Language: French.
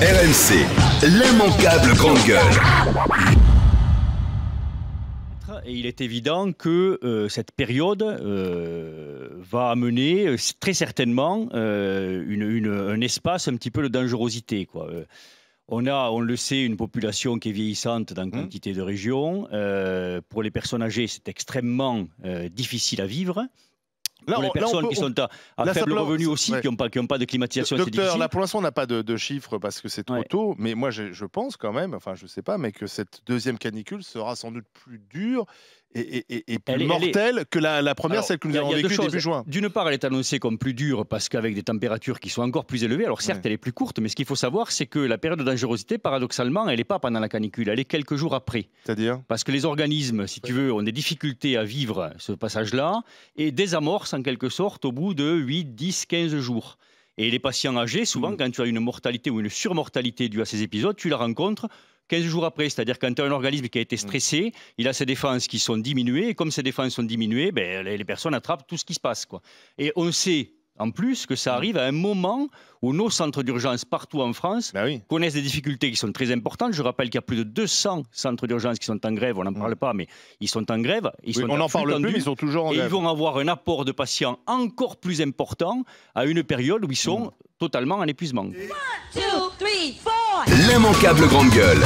RMC, l'immanquable grande gueule. Et il est évident que euh, cette période euh, va amener euh, très certainement un espace un petit peu de dangerosité. on a, on le sait, une population qui est vieillissante dans une mmh. quantité de régions. pour les personnes âgées, c'est extrêmement difficile à vivre pour les personnes qui sont à, faible revenu aussi, qui n'ont pas, de climatisation. Docteur, difficile. là pour on n'a pas de, de, chiffres parce que c'est trop tôt, mais moi je, pense quand même, enfin je ne sais pas, mais que cette deuxième canicule sera sans doute plus dure et, plus mortelle que la, première, celle que nous avons vécue début juin. D'une part, elle est annoncée comme plus dure parce qu'avec des températures qui sont encore plus élevées, alors certes elle est plus courte, mais ce qu'il faut savoir, c'est que la période de dangerosité, paradoxalement, elle n'est pas pendant la canicule, elle est quelques jours après. C'est-à-dire Parce que les organismes, si tu veux, ont des difficultés à vivre ce passage-là et désamorcent en quelque sorte au bout de 8, 10, 15 jours. Et les patients âgés, souvent, hmm. quand tu as une mortalité ou une surmortalité due à ces épisodes, tu la rencontres 15 jours après. C'est-à-dire quand tu as un organisme qui a été hmm. stressé, il a ses défenses qui sont diminuées. Et comme ses défenses sont diminuées, ben, les personnes attrapent tout ce qui se passe. Quoi. Et on sait, en plus que ça mm. arrive à un moment où nos centres d'urgence partout en France bah connaissent des difficultés qui sont très importantes. Je rappelle qu'il y a plus de 200 centres d'urgence qui sont en grève, on n'en mm. parle pas, mais ils sont en grève. Ils on parle plus, ils sont toujours en et Ils vont avoir un apport de patients encore plus important à une période où ils sont mm. totalement en épuisement. L'immanquable grande gueule.